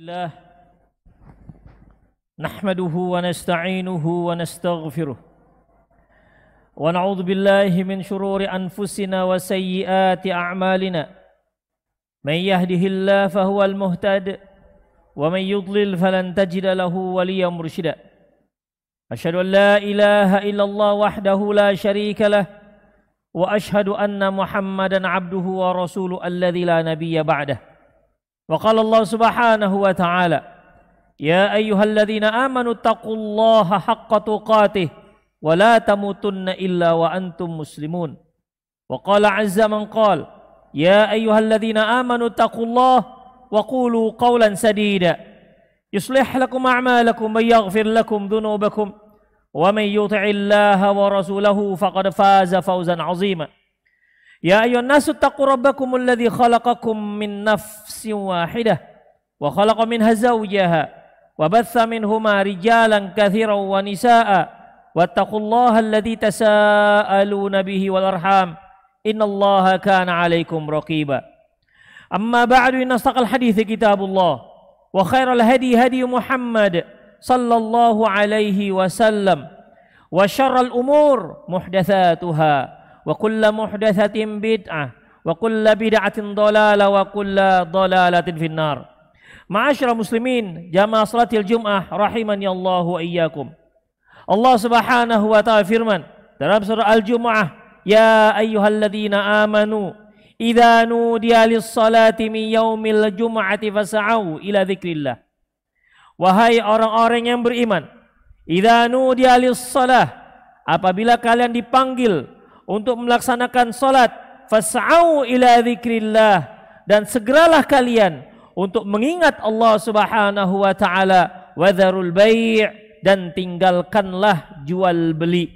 الله نحمده ونستعينه ونستغفره ونعوذ بالله من شرور أنفسنا وسيئات أعمالنا من يهده الله فهو المهتد ومن يضلل فلن تجد له وليا مرشدا أشهد أن لا إله إلا الله وحده لا شريك له وأشهد أن محمدا عبده ورسوله الذي لا نبي بعده وقال الله سبحانه وتعالى يا أيها الذين آمنوا اتقوا الله حق تقاته ولا تموتن إلا وأنتم مسلمون وقال عز من قال يا أيها الذين آمنوا اتقوا الله وقولوا قولا سديدا يصلح لكم أعمالكم ويغفر لكم ذنوبكم ومن يطع الله ورسوله فقد فاز فوزا عظيما يا أيها الناس اتقوا ربكم الذي خلقكم من نفس واحدة وخلق منها زوجها وبث منهما رجالا كثيرا ونساء واتقوا الله الذي تساءلون به والأرحام إن الله كان عليكم رقيبا أما بعد إن أصدق الحديث كتاب الله وخير الهدي هدي محمد صلى الله عليه وسلم وشر الأمور محدثاتها wa kulla muhdatsatin bid'ah wa kulla bid'atin dalalah wa kulla dalalatin finnar. Ma'asyiral muslimin, jamaah salatil Jumat rahimani Allah iyyakum. Allah Subhanahu wa taala firman dalam surah Al-Jumuah, "Ya ayyuhalladzina amanu, idza nudiya lis-salati min yaumil jum'ati fas'au ila dzikrillah." Wahai orang-orang yang beriman, idza nudiya lis-salah, apabila kalian dipanggil untuk melaksanakan salat fas'au ila dzikrillah dan segeralah kalian untuk mengingat Allah Subhanahu wa taala wadharul bai' dan tinggalkanlah jual beli.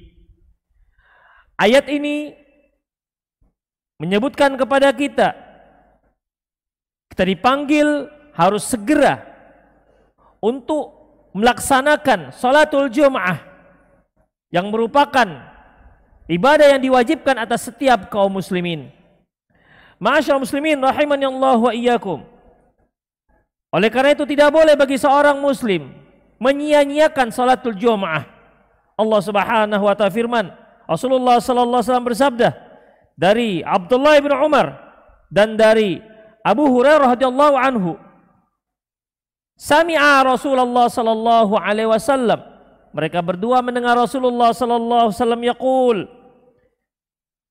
Ayat ini menyebutkan kepada kita kita dipanggil harus segera untuk melaksanakan salatul Jumat yang merupakan Ibadah yang diwajibkan atas setiap kaum muslimin. Ma'asyar muslimin rahiman Allah wa iyyakum. Oleh karena itu tidak boleh bagi seorang muslim menyia-nyiakan salatul Jumaah. Allah Subhanahu wa taala firman, Rasulullah sallallahu alaihi wasallam bersabda dari Abdullah bin Umar dan dari Abu Hurairah radhiyallahu anhu. Sami'a Rasulullah sallallahu alaihi wasallam mereka berdua mendengar Rasulullah sallallahu alaihi wasallam yaqul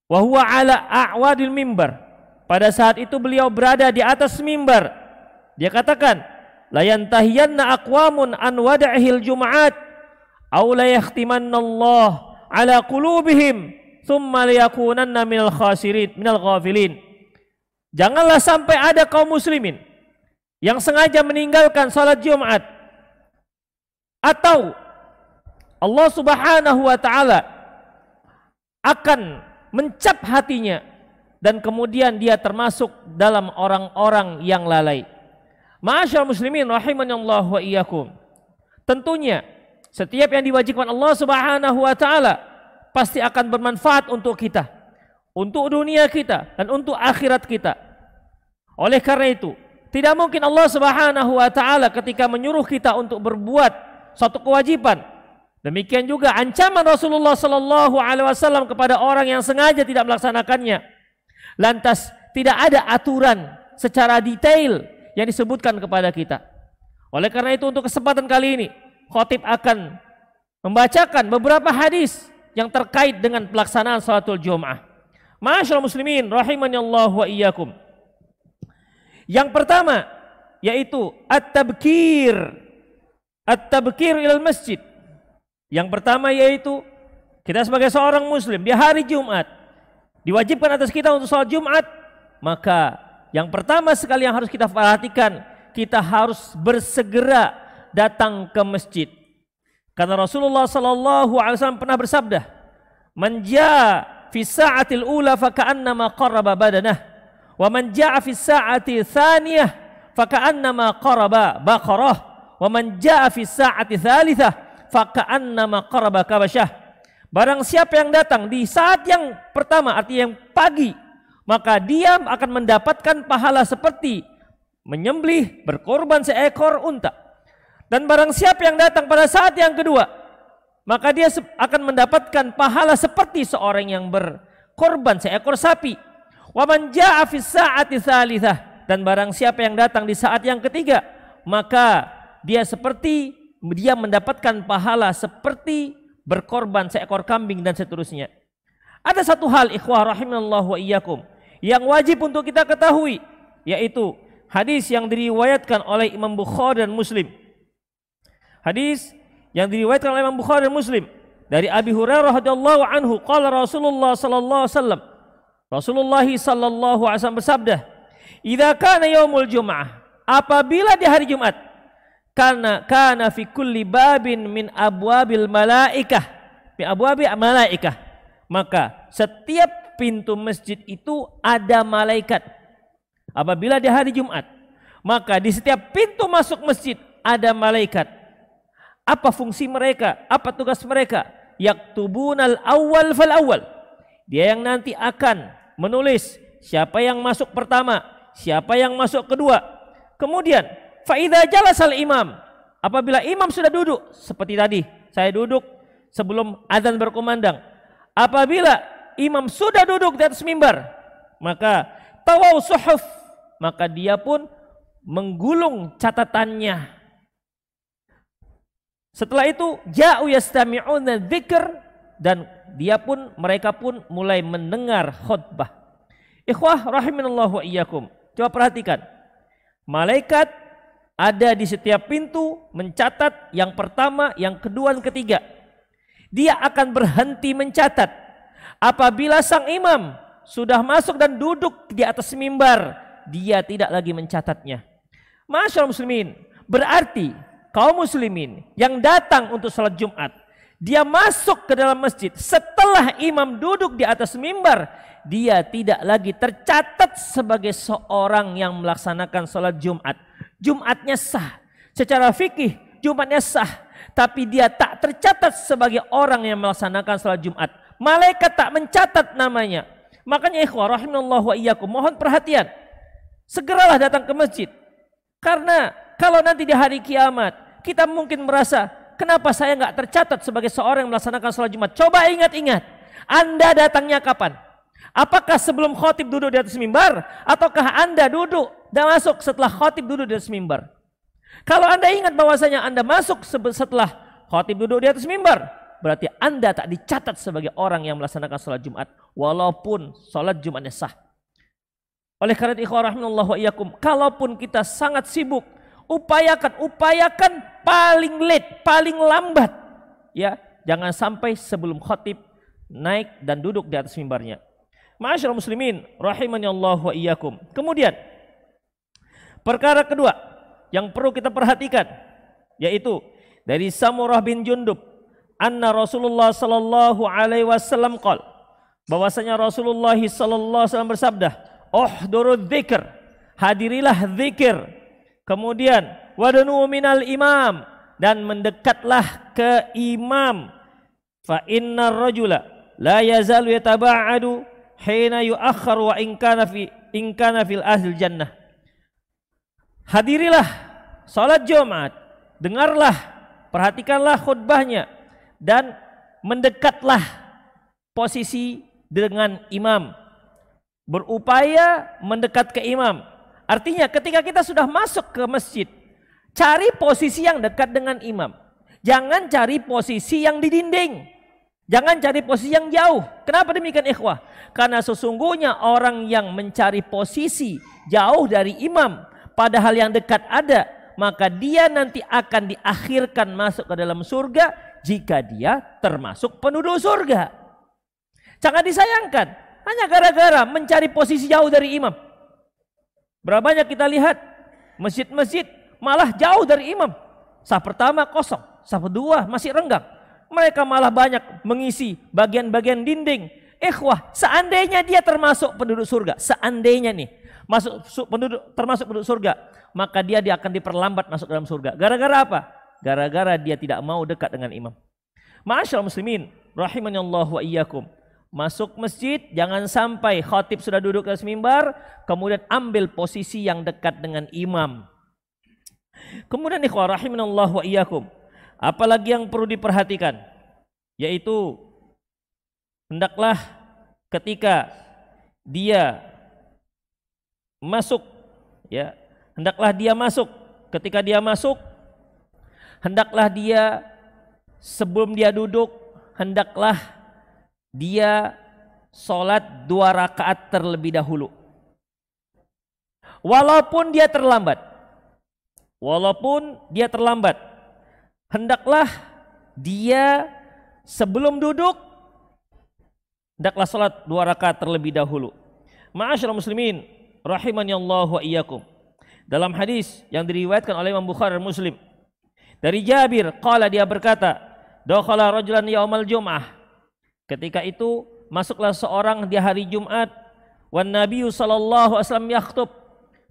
wa ala a'wadil mimbar. Pada saat itu beliau berada di atas mimbar. Dia katakan, "La yantahiyanna aqwamun an wada'ihil jum'at aw la yahtimanna Allah ala qulubihim thumma liyakunanna minal khasirin minal ghafilin." Janganlah sampai ada kaum muslimin yang sengaja meninggalkan salat Jumat atau Allah Subhanahu wa taala akan mencap hatinya dan kemudian dia termasuk dalam orang-orang yang lalai. Ma'asyar muslimin Allah wa iyyakum. Tentunya setiap yang diwajibkan Allah Subhanahu wa taala pasti akan bermanfaat untuk kita, untuk dunia kita dan untuk akhirat kita. Oleh karena itu, tidak mungkin Allah Subhanahu wa taala ketika menyuruh kita untuk berbuat satu kewajiban Demikian juga ancaman Rasulullah Shallallahu Alaihi Wasallam kepada orang yang sengaja tidak melaksanakannya. Lantas tidak ada aturan secara detail yang disebutkan kepada kita. Oleh karena itu untuk kesempatan kali ini khotib akan membacakan beberapa hadis yang terkait dengan pelaksanaan salatul Jumat. Masya muslimin Allah wa iyyakum. Yang pertama yaitu at-tabkir. At-tabkir ilal masjid yang pertama yaitu kita sebagai seorang muslim di hari Jumat diwajibkan atas kita untuk salat Jumat, maka yang pertama sekali yang harus kita perhatikan, kita harus bersegera datang ke masjid. Karena Rasulullah Shallallahu alaihi wasallam pernah bersabda, "Manja fi sa'atil ula fakannama qaraba badanah, wa man ja'a fi sa'ati tsaniyah faka'annama qaraba baqarah, wa man ja'a fi sa'ati tsalitsah fakaan nama qaraba kabasyah. Barang siapa yang datang di saat yang pertama artinya yang pagi maka dia akan mendapatkan pahala seperti menyembelih berkorban seekor unta. Dan barang siapa yang datang pada saat yang kedua maka dia akan mendapatkan pahala seperti seorang yang berkorban seekor sapi. Waman ja'a sa'ati dan barang siapa yang datang di saat yang ketiga maka dia seperti dia mendapatkan pahala seperti berkorban seekor kambing dan seterusnya. Ada satu hal ikhwah rahimallahu wa iyyakum yang wajib untuk kita ketahui yaitu hadis yang diriwayatkan oleh Imam Bukhari dan Muslim. Hadis yang diriwayatkan oleh Imam Bukhari dan Muslim dari Abi Hurairah radhiyallahu anhu qala Rasulullah sallallahu alaihi wasallam Rasulullah sallallahu alaihi wasallam bersabda, "Idza kana yaumul jum'ah, apabila di hari Jumat, karena kana fi kulli babin min abwabil malaikah. Fi abwabi malaikah. Maka setiap pintu masjid itu ada malaikat. Apabila di hari Jumat, maka di setiap pintu masuk masjid ada malaikat. Apa fungsi mereka? Apa tugas mereka? Yaktubunal awal fal awal. Dia yang nanti akan menulis siapa yang masuk pertama, siapa yang masuk kedua. Kemudian Faida jalasal imam. Apabila imam sudah duduk seperti tadi, saya duduk sebelum azan berkumandang. Apabila imam sudah duduk di atas mimbar, maka tawau suhuf, maka dia pun menggulung catatannya. Setelah itu ja'u yastami'una dzikr dan dia pun mereka pun mulai mendengar khutbah. Ikhwah rahimanallahu iyyakum. Coba perhatikan. Malaikat ada di setiap pintu mencatat yang pertama, yang kedua, dan ketiga. Dia akan berhenti mencatat apabila sang imam sudah masuk dan duduk di atas mimbar, dia tidak lagi mencatatnya. Masyarakat muslimin, berarti kaum muslimin yang datang untuk sholat Jumat, dia masuk ke dalam masjid setelah imam duduk di atas mimbar, dia tidak lagi tercatat sebagai seorang yang melaksanakan sholat Jumat Jumatnya sah. Secara fikih Jumatnya sah. Tapi dia tak tercatat sebagai orang yang melaksanakan sholat Jumat. Malaikat tak mencatat namanya. Makanya ikhwah rahimahullah wa iyyakum mohon perhatian. Segeralah datang ke masjid. Karena kalau nanti di hari kiamat kita mungkin merasa kenapa saya nggak tercatat sebagai seorang yang melaksanakan sholat Jumat. Coba ingat-ingat. Anda datangnya kapan? Apakah sebelum khotib duduk di atas mimbar? Ataukah Anda duduk dan masuk setelah khotib duduk di atas mimbar? Kalau Anda ingat bahwasanya Anda masuk setelah khotib duduk di atas mimbar, berarti Anda tak dicatat sebagai orang yang melaksanakan sholat Jumat walaupun sholat Jumatnya sah. Oleh karena itu, rahmatullah wa iyakum, kalaupun kita sangat sibuk, upayakan, upayakan paling late, paling lambat. Ya, jangan sampai sebelum khotib naik dan duduk di atas mimbarnya. Masyarul muslimin, rahimani Allah wa iyyakum. Kemudian perkara kedua yang perlu kita perhatikan yaitu dari Samurah bin Jundub anna Rasulullah sallallahu alaihi wasallam qol bahwasanya Rasulullah sallallahu alaihi wasallam bersabda, "Uhduru dzikr." Hadirilah zikir. Kemudian wadunu minal imam dan mendekatlah ke imam. Fa innar rajula la yazalu yataba'adu hina yuakhar wa ingkana fi ingkana fil ahli jannah hadirilah salat Jumat dengarlah perhatikanlah khutbahnya dan mendekatlah posisi dengan imam berupaya mendekat ke imam artinya ketika kita sudah masuk ke masjid cari posisi yang dekat dengan imam jangan cari posisi yang di dinding Jangan cari posisi yang jauh. Kenapa demikian ikhwah? Karena sesungguhnya orang yang mencari posisi jauh dari imam padahal yang dekat ada, maka dia nanti akan diakhirkan masuk ke dalam surga jika dia termasuk penduduk surga. Jangan disayangkan, hanya gara-gara mencari posisi jauh dari imam. Berapa banyak kita lihat masjid-masjid malah jauh dari imam. Sah pertama kosong, sah kedua masih renggang mereka malah banyak mengisi bagian-bagian dinding. Eh wah, seandainya dia termasuk penduduk surga, seandainya nih masuk penduduk termasuk penduduk surga, maka dia dia akan diperlambat masuk dalam surga. Gara-gara apa? Gara-gara dia tidak mau dekat dengan imam. Allah muslimin, rahimahnya Allah wa iyyakum. Masuk masjid jangan sampai khatib sudah duduk di mimbar, kemudian ambil posisi yang dekat dengan imam. Kemudian ikhwah Allah wa iyyakum. Apalagi yang perlu diperhatikan yaitu hendaklah ketika dia masuk ya, hendaklah dia masuk. Ketika dia masuk hendaklah dia sebelum dia duduk hendaklah dia sholat dua rakaat terlebih dahulu. Walaupun dia terlambat. Walaupun dia terlambat hendaklah dia sebelum duduk hendaklah salat dua rakaat terlebih dahulu. Ma'asyiral muslimin ya Allah wa iyyakum. Dalam hadis yang diriwayatkan oleh Imam Bukhari dan Muslim dari Jabir qala dia berkata, "Dakhala rajulan yaumal jum'ah." Ketika itu masuklah seorang di hari Jumat wan Nabi sallallahu alaihi wasallam yakhutub.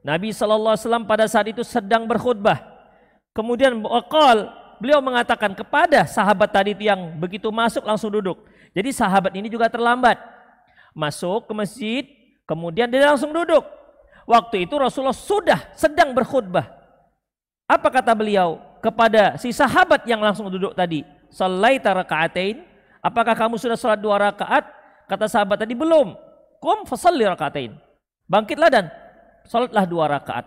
Nabi sallallahu alaihi wasallam pada saat itu sedang berkhutbah. Kemudian waqal beliau mengatakan kepada sahabat tadi yang begitu masuk langsung duduk. Jadi sahabat ini juga terlambat. Masuk ke masjid, kemudian dia langsung duduk. Waktu itu Rasulullah sudah sedang berkhutbah. Apa kata beliau kepada si sahabat yang langsung duduk tadi? Salai tarakaatain. Apakah kamu sudah sholat dua rakaat? Kata sahabat tadi belum. Kum fasalli rakaatain. Bangkitlah dan sholatlah dua rakaat.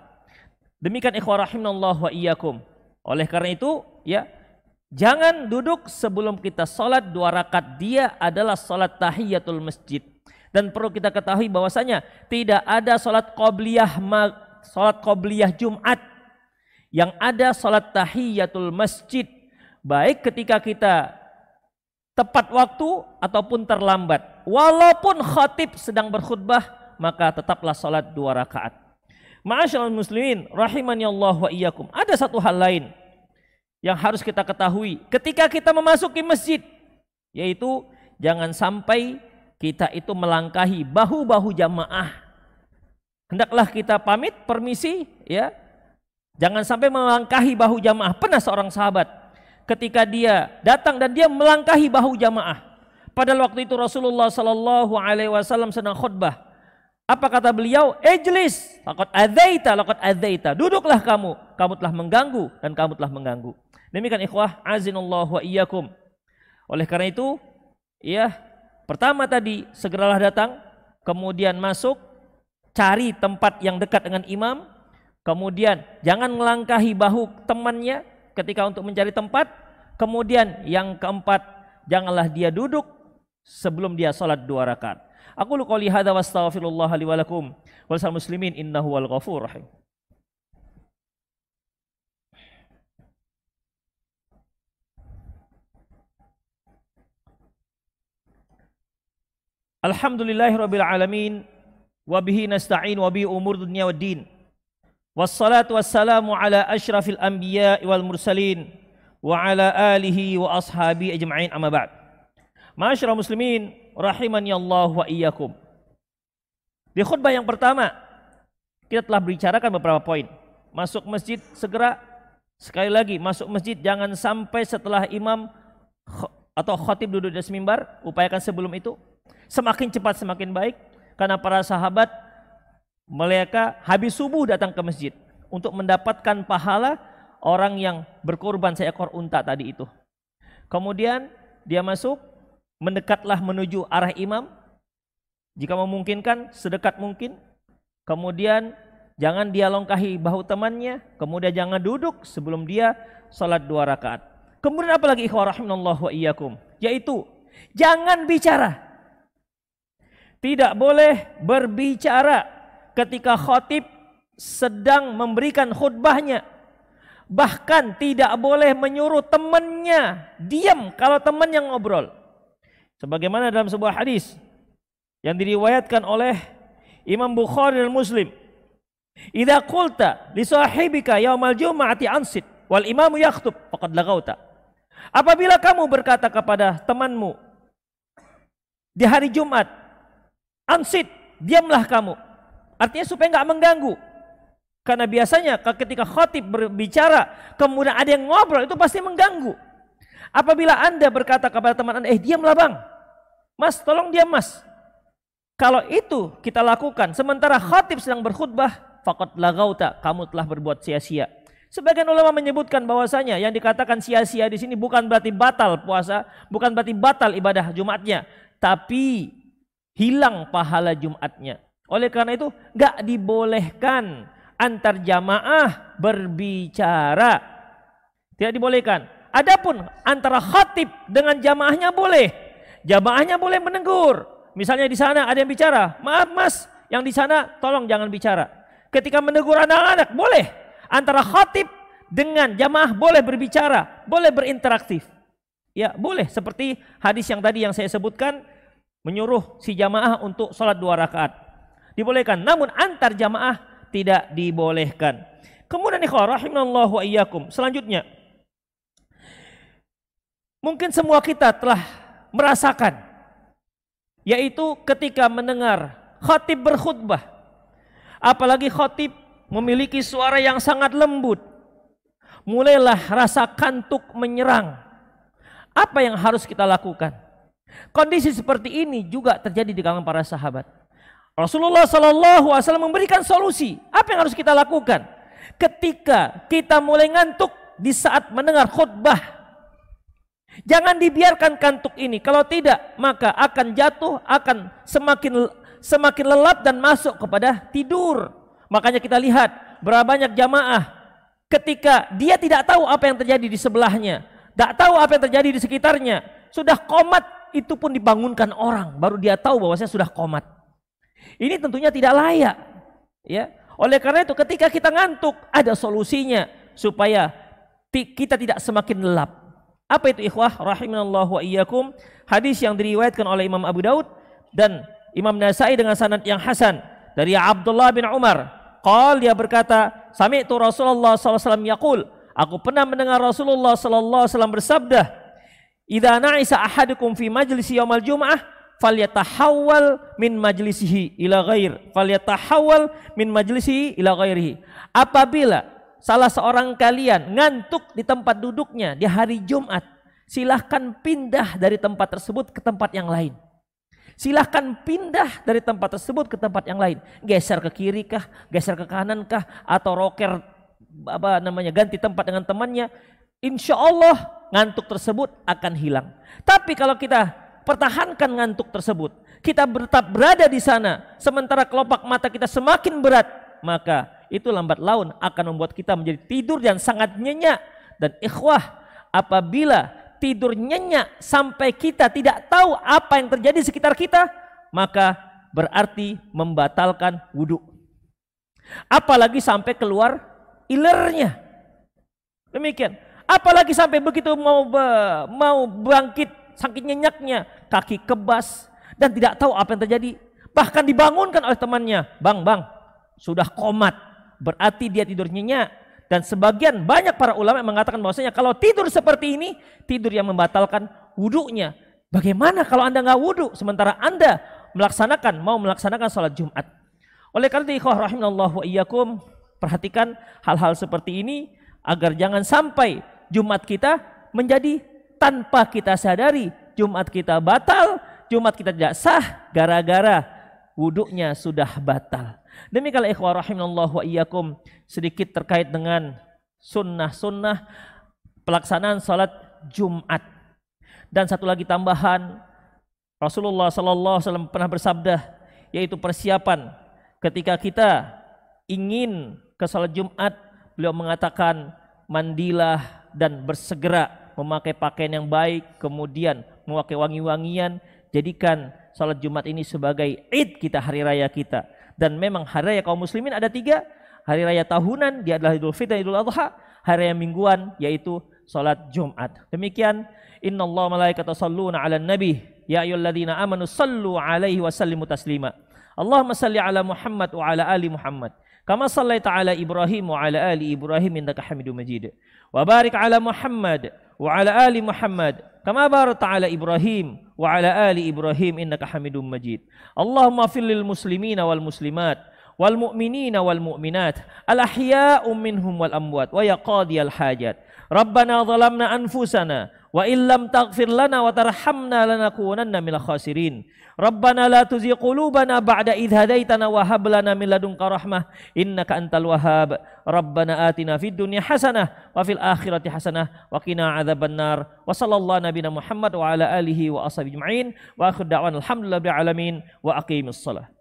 Demikian ikhwar rahimallahu wa iyyakum. Oleh karena itu, ya, jangan duduk sebelum kita sholat dua rakaat. Dia adalah sholat tahiyatul masjid. Dan perlu kita ketahui bahwasanya tidak ada sholat qobliyah sholat qobliyah Jumat yang ada sholat tahiyatul masjid baik ketika kita tepat waktu ataupun terlambat walaupun khatib sedang berkhutbah maka tetaplah sholat dua rakaat Ma'asyiral muslimin ya Allah wa iyyakum. Ada satu hal lain yang harus kita ketahui ketika kita memasuki masjid yaitu jangan sampai kita itu melangkahi bahu-bahu jamaah. Hendaklah kita pamit permisi ya. Jangan sampai melangkahi bahu jamaah. Pernah seorang sahabat ketika dia datang dan dia melangkahi bahu jamaah. Pada waktu itu Rasulullah Shallallahu Alaihi Wasallam sedang khutbah apa kata beliau? Ejlis, lakot adzaita, lakot adzaita. Duduklah kamu, kamu telah mengganggu dan kamu telah mengganggu. Demikian ikhwah azinullah wa iyyakum. Oleh karena itu, ya, pertama tadi segeralah datang, kemudian masuk, cari tempat yang dekat dengan imam, kemudian jangan melangkahi bahu temannya ketika untuk mencari tempat, kemudian yang keempat, janganlah dia duduk sebelum dia sholat dua rakaat. أقول قولي هذا وأستغفر الله لي ولكم ولسائر المسلمين إنه هو الغفور الرحيم الحمد لله رب العالمين وبه نستعين وبه أمور الدنيا والدين والصلاة والسلام على أشرف الأنبياء والمرسلين وعلى آله وأصحابه أجمعين أما بعد معاشر المسلمين rahimani Allah wa iyyakum. Di khutbah yang pertama kita telah berbicarakan beberapa poin. Masuk masjid segera sekali lagi masuk masjid jangan sampai setelah imam atau khatib duduk di semimbar. mimbar, upayakan sebelum itu. Semakin cepat semakin baik karena para sahabat mereka habis subuh datang ke masjid untuk mendapatkan pahala orang yang berkorban seekor unta tadi itu. Kemudian dia masuk mendekatlah menuju arah imam jika memungkinkan sedekat mungkin kemudian jangan dia longkahi bahu temannya kemudian jangan duduk sebelum dia salat dua rakaat kemudian apalagi ikhwah wa iyyakum yaitu jangan bicara tidak boleh berbicara ketika khotib sedang memberikan khutbahnya bahkan tidak boleh menyuruh temannya diam kalau teman yang ngobrol Sebagaimana dalam sebuah hadis yang diriwayatkan oleh Imam Bukhari dan Muslim. Idza qulta li sahibika yaumal jum'ati ansit wal imamu yakhthub faqad lagauta. Apabila kamu berkata kepada temanmu di hari Jumat, ansit, diamlah kamu. Artinya supaya nggak mengganggu. Karena biasanya ketika khotib berbicara, kemudian ada yang ngobrol, itu pasti mengganggu. Apabila Anda berkata kepada teman Anda, eh diamlah bang, mas tolong diam mas. Kalau itu kita lakukan, sementara khatib sedang berkhutbah, fakot lagauta, kamu telah berbuat sia-sia. Sebagian ulama menyebutkan bahwasanya yang dikatakan sia-sia di sini bukan berarti batal puasa, bukan berarti batal ibadah Jumatnya, tapi hilang pahala Jumatnya. Oleh karena itu, gak dibolehkan antar jamaah berbicara. Tidak dibolehkan. Adapun antara khatib dengan jamaahnya boleh. Jamaahnya boleh menegur. Misalnya di sana ada yang bicara, maaf mas, yang di sana tolong jangan bicara. Ketika menegur anak-anak boleh. Antara khatib dengan jamaah boleh berbicara, boleh berinteraktif. Ya boleh seperti hadis yang tadi yang saya sebutkan menyuruh si jamaah untuk sholat dua rakaat. Dibolehkan, namun antar jamaah tidak dibolehkan. Kemudian ikhwah rahimallahu wa iyyakum. Selanjutnya, Mungkin semua kita telah merasakan yaitu ketika mendengar khatib berkhutbah apalagi khatib memiliki suara yang sangat lembut mulailah rasa kantuk menyerang apa yang harus kita lakukan kondisi seperti ini juga terjadi di kalangan para sahabat Rasulullah Shallallahu Alaihi Wasallam memberikan solusi apa yang harus kita lakukan ketika kita mulai ngantuk di saat mendengar khutbah Jangan dibiarkan kantuk ini. Kalau tidak, maka akan jatuh, akan semakin semakin lelap dan masuk kepada tidur. Makanya kita lihat berapa banyak jamaah ketika dia tidak tahu apa yang terjadi di sebelahnya, tidak tahu apa yang terjadi di sekitarnya, sudah komat itu pun dibangunkan orang, baru dia tahu bahwa saya sudah komat. Ini tentunya tidak layak, ya. Oleh karena itu ketika kita ngantuk ada solusinya supaya kita tidak semakin lelap. Apa itu ikhwah? Rahimanallah wa iyyakum. Hadis yang diriwayatkan oleh Imam Abu Daud dan Imam Nasai dengan sanad yang hasan dari Abdullah bin Umar. Qal dia berkata, "Sami'tu Rasulullah SAW yaqul, aku pernah mendengar Rasulullah SAW bersabda, "Idza na'isa ahadukum fi majlisi yaumal jum'ah, falyatahawwal min majlisihi ila ghair, falyatahawwal min majlisihi ila ghairihi." Apabila salah seorang kalian ngantuk di tempat duduknya di hari Jumat, silahkan pindah dari tempat tersebut ke tempat yang lain. Silahkan pindah dari tempat tersebut ke tempat yang lain. Geser ke kiri kah, geser ke kanan kah, atau roker apa namanya ganti tempat dengan temannya. Insya Allah ngantuk tersebut akan hilang. Tapi kalau kita pertahankan ngantuk tersebut, kita tetap berada di sana, sementara kelopak mata kita semakin berat, maka itu lambat laun akan membuat kita menjadi tidur dan sangat nyenyak dan ikhwah apabila tidur nyenyak sampai kita tidak tahu apa yang terjadi sekitar kita maka berarti membatalkan wudhu apalagi sampai keluar ilernya demikian apalagi sampai begitu mau mau bangkit sakit nyenyaknya kaki kebas dan tidak tahu apa yang terjadi bahkan dibangunkan oleh temannya bang bang sudah komat berarti dia tidur nyenyak. Dan sebagian banyak para ulama yang mengatakan bahwasanya kalau tidur seperti ini, tidur yang membatalkan wudhunya. Bagaimana kalau Anda nggak wudhu sementara Anda melaksanakan, mau melaksanakan sholat Jumat. Oleh karena itu, ikhwah rahimahullah wa iyyakum, perhatikan hal-hal seperti ini agar jangan sampai Jumat kita menjadi tanpa kita sadari Jumat kita batal, Jumat kita tidak sah gara-gara wuduknya sudah batal. Demikianlah ikhwah rahimahullah wa iyyakum sedikit terkait dengan sunnah-sunnah pelaksanaan salat Jumat. Dan satu lagi tambahan Rasulullah sallallahu alaihi wasallam pernah bersabda yaitu persiapan ketika kita ingin ke salat Jumat beliau mengatakan mandilah dan bersegera memakai pakaian yang baik kemudian memakai wangi-wangian jadikan salat Jumat ini sebagai id kita hari raya kita dan memang hari raya kaum muslimin ada tiga hari raya tahunan dia adalah idul fitri dan idul adha hari raya mingguan yaitu salat jumat demikian inna allah malaikata salluna ala nabi ya ayyuhalladzina amanu sallu alaihi wa sallimu taslima Allahumma salli ala Muhammad wa ala ali Muhammad Kama sallaita ala Ibrahim wa ala ali Ibrahim innaka Hamidum Majid. Wa Muhammad wa ala Muhammad kama barakta Ibrahim wa ala Ibrahim innaka Hamidum Majid. Allahumma fil muslimina wal muslimat wal mu'minina wal mu'minat al wal amwat ya Rabbana anfusana wa illam taghfir lana wa tarhamna lanakunanna minal khasirin. Rabbana la tuzigh qulubana ba'da idh hadaitana wa hab lana min ladunka rahmah innaka antal wahhab. Rabbana atina fid dunya hasanah wa fil akhirati hasanah wa qina adzabannar. Wa sallallahu nabiyana Muhammad wa ala alihi wa ashabihi ajma'in wa akhir da'wana alhamdulillahi alamin wa aqimish shalah